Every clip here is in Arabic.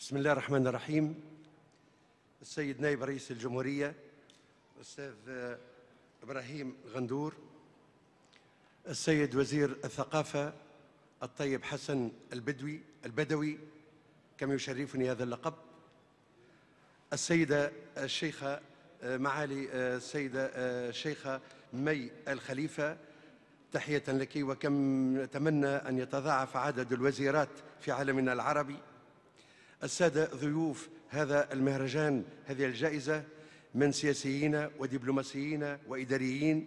بسم الله الرحمن الرحيم السيد نائب رئيس الجمهورية أستاذ إبراهيم غندور السيد وزير الثقافة الطيب حسن البدوي البدوي كم يشرفني هذا اللقب السيدة الشيخة معالي السيدة الشيخة مي الخليفة تحية لك وكم نتمنى أن يتضاعف عدد الوزيرات في عالمنا العربي السادة ضيوف هذا المهرجان هذه الجائزة من سياسيين ودبلوماسيين وإداريين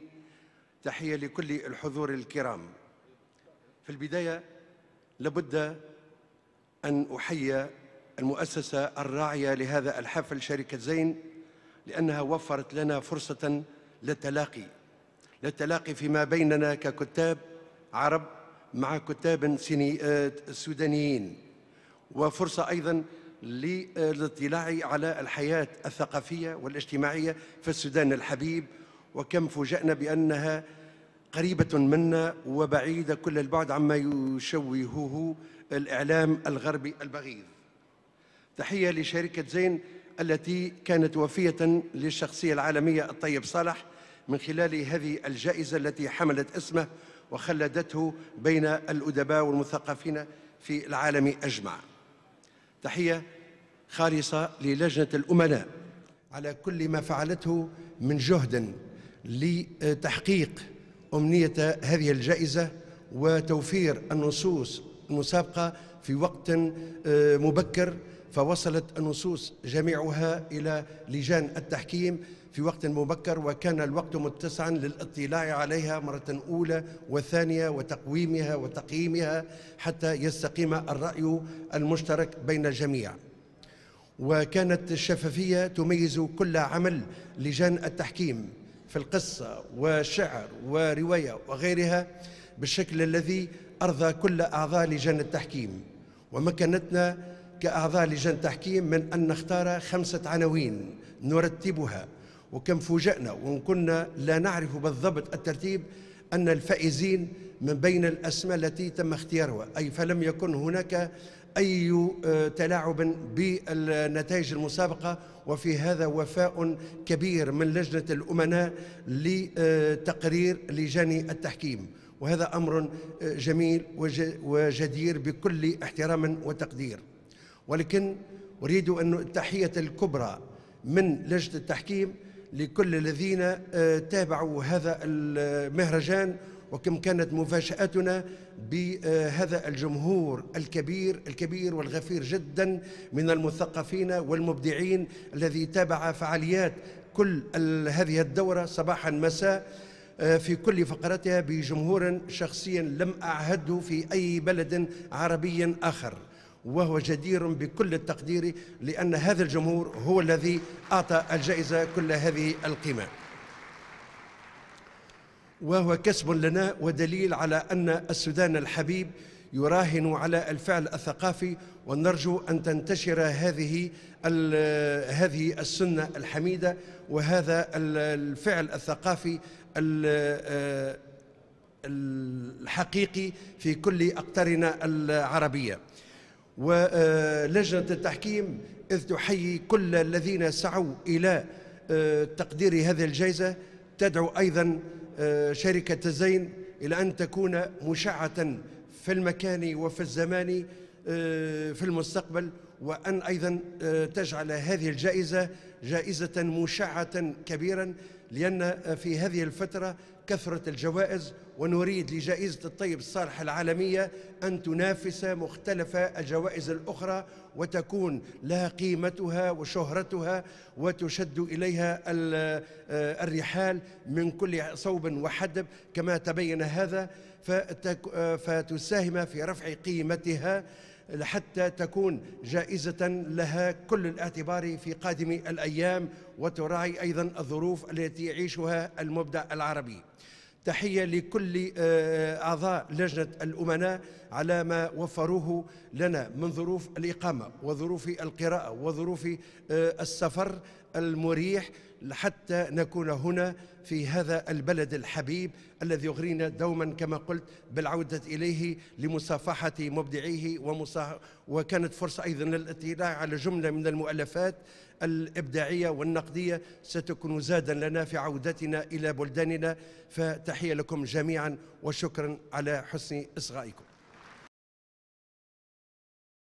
تحية لكل الحضور الكرام في البداية لابد أن أحيي المؤسسة الراعية لهذا الحفل شركة زين لأنها وفرت لنا فرصة للتلاقي للتلاقي فيما بيننا ككتاب عرب مع كتاب آه، سودانيين وفرصة أيضا للاطلاع على الحياة الثقافية والاجتماعية في السودان الحبيب وكم فوجئنا بأنها قريبة منا وبعيدة كل البعد عما يشوهه الإعلام الغربي البغيض تحية لشركة زين التي كانت وفية للشخصية العالمية الطيب صالح من خلال هذه الجائزة التي حملت اسمه وخلدته بين الأدباء والمثقفين في العالم أجمع تحية خالصة للجنة الأمناء على كل ما فعلته من جهد لتحقيق أمنية هذه الجائزة وتوفير النصوص المسابقة في وقت آه، مبكر فوصلت النصوص جميعها إلى لجان التحكيم في وقت مبكر وكان الوقت متسعا للاطلاع عليها مرة أولى وثانية وتقويمها وتقييمها حتى يستقيم الرأي المشترك بين الجميع وكانت الشفافية تميز كل عمل لجان التحكيم في القصة وشعر ورواية وغيرها بالشكل الذي أرضى كل أعضاء لجان التحكيم ومكنتنا كأعضاء لجان تحكيم من أن نختار خمسة عناوين نرتبها وكم فوجئنا وإن كنا لا نعرف بالضبط الترتيب أن الفائزين من بين الأسماء التي تم اختيارها أي فلم يكن هناك أي آه، تلاعب بالنتائج المسابقة وفي هذا وفاء كبير من لجنة الأمناء لتقرير لجان التحكيم وهذا أمر آه، جميل وجدير بكل احترام وتقدير ولكن أريد أن التحية الكبرى من لجنة التحكيم لكل الذين آه، تابعوا هذا المهرجان وكم كانت مفاجاتنا بهذا آه، الجمهور الكبير الكبير والغفير جدا من المثقفين والمبدعين الذي تابع فعاليات كل هذه الدوره صباحا مساء آه، في كل فقرتها بجمهور شخصيا لم اعهده في اي بلد عربي اخر وهو جدير بكل التقدير لأن هذا الجمهور هو الذي أعطى الجائزة كل هذه القيمة وهو كسب لنا ودليل على أن السودان الحبيب يراهن على الفعل الثقافي ونرجو أن تنتشر هذه هذه السنة الحميدة وهذا الفعل الثقافي آه، الحقيقي في كل أقطارنا العربية ولجنة التحكيم إذ تحيي كل الذين سعوا إلى آه، تقدير هذه الجائزة تدعو أيضا آه، شركة الزين إلى أن تكون مشعة في المكان وفي الزمان آه، في المستقبل وأن أيضا تجعل هذه الجائزة جائزة مشعة كبيرا لأن آه، في هذه الفترة كثرة الجوائز ونريد لجائزة الطيب الصالح العالمية أن تنافس مختلف الجوائز الأخرى وتكون لها قيمتها وشهرتها وتشد إليها آه، الرحال من كل صوب وحدب كما تبين هذا آه، فتساهم في رفع قيمتها حتى تكون جائزة لها كل الاعتبار في قادم الأيام وتراعي أيضا الظروف التي يعيشها المبدع العربي تحية لكل آه، أعضاء لجنة الأمناء على ما وفروه لنا من ظروف الإقامة وظروف القراءة وظروف آه، السفر المريح حتى نكون هنا في هذا البلد الحبيب الذي يغرينا دوما كما قلت بالعودة إليه لمصافحة مبدعيه ومصاح... وكانت فرصة أيضا للاطلاع على جملة من المؤلفات الإبداعية والنقدية ستكون زادا لنا في عودتنا إلى بلداننا فتحية لكم جميعا وشكرا على حسن إصغائكم